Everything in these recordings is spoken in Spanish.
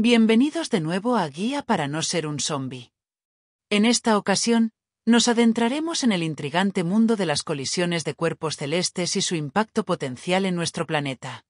Bienvenidos de nuevo a Guía para no ser un zombi. En esta ocasión, nos adentraremos en el intrigante mundo de las colisiones de cuerpos celestes y su impacto potencial en nuestro planeta.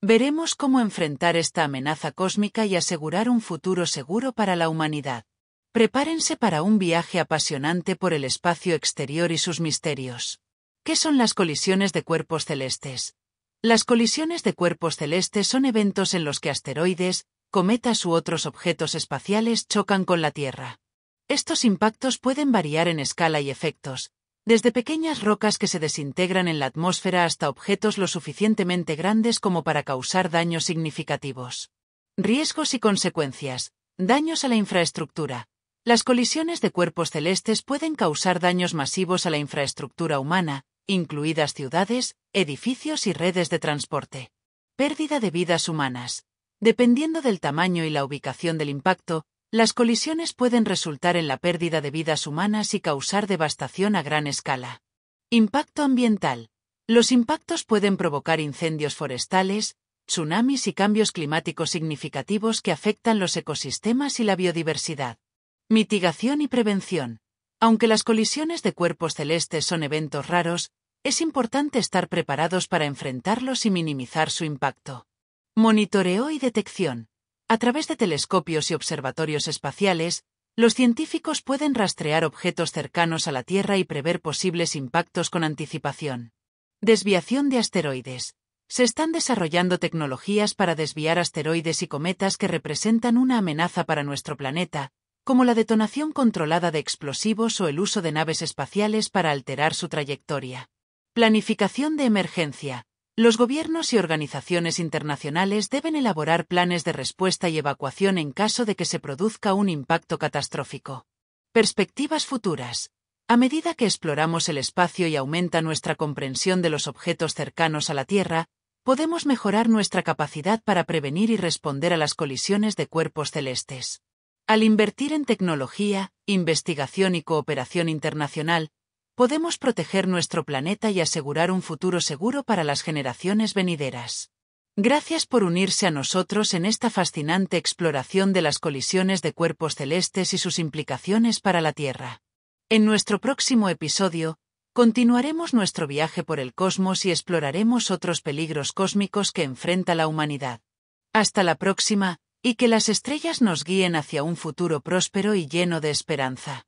Veremos cómo enfrentar esta amenaza cósmica y asegurar un futuro seguro para la humanidad. Prepárense para un viaje apasionante por el espacio exterior y sus misterios. ¿Qué son las colisiones de cuerpos celestes? Las colisiones de cuerpos celestes son eventos en los que asteroides, cometas u otros objetos espaciales chocan con la Tierra. Estos impactos pueden variar en escala y efectos, desde pequeñas rocas que se desintegran en la atmósfera hasta objetos lo suficientemente grandes como para causar daños significativos. Riesgos y consecuencias. Daños a la infraestructura. Las colisiones de cuerpos celestes pueden causar daños masivos a la infraestructura humana, incluidas ciudades, edificios y redes de transporte. Pérdida de vidas humanas. Dependiendo del tamaño y la ubicación del impacto, las colisiones pueden resultar en la pérdida de vidas humanas y causar devastación a gran escala. Impacto ambiental. Los impactos pueden provocar incendios forestales, tsunamis y cambios climáticos significativos que afectan los ecosistemas y la biodiversidad. Mitigación y prevención. Aunque las colisiones de cuerpos celestes son eventos raros, es importante estar preparados para enfrentarlos y minimizar su impacto. Monitoreo y detección. A través de telescopios y observatorios espaciales, los científicos pueden rastrear objetos cercanos a la Tierra y prever posibles impactos con anticipación. Desviación de asteroides. Se están desarrollando tecnologías para desviar asteroides y cometas que representan una amenaza para nuestro planeta, como la detonación controlada de explosivos o el uso de naves espaciales para alterar su trayectoria. Planificación de emergencia. Los gobiernos y organizaciones internacionales deben elaborar planes de respuesta y evacuación en caso de que se produzca un impacto catastrófico. Perspectivas futuras. A medida que exploramos el espacio y aumenta nuestra comprensión de los objetos cercanos a la Tierra, podemos mejorar nuestra capacidad para prevenir y responder a las colisiones de cuerpos celestes. Al invertir en tecnología, investigación y cooperación internacional, podemos proteger nuestro planeta y asegurar un futuro seguro para las generaciones venideras. Gracias por unirse a nosotros en esta fascinante exploración de las colisiones de cuerpos celestes y sus implicaciones para la Tierra. En nuestro próximo episodio, continuaremos nuestro viaje por el cosmos y exploraremos otros peligros cósmicos que enfrenta la humanidad. Hasta la próxima, y que las estrellas nos guíen hacia un futuro próspero y lleno de esperanza.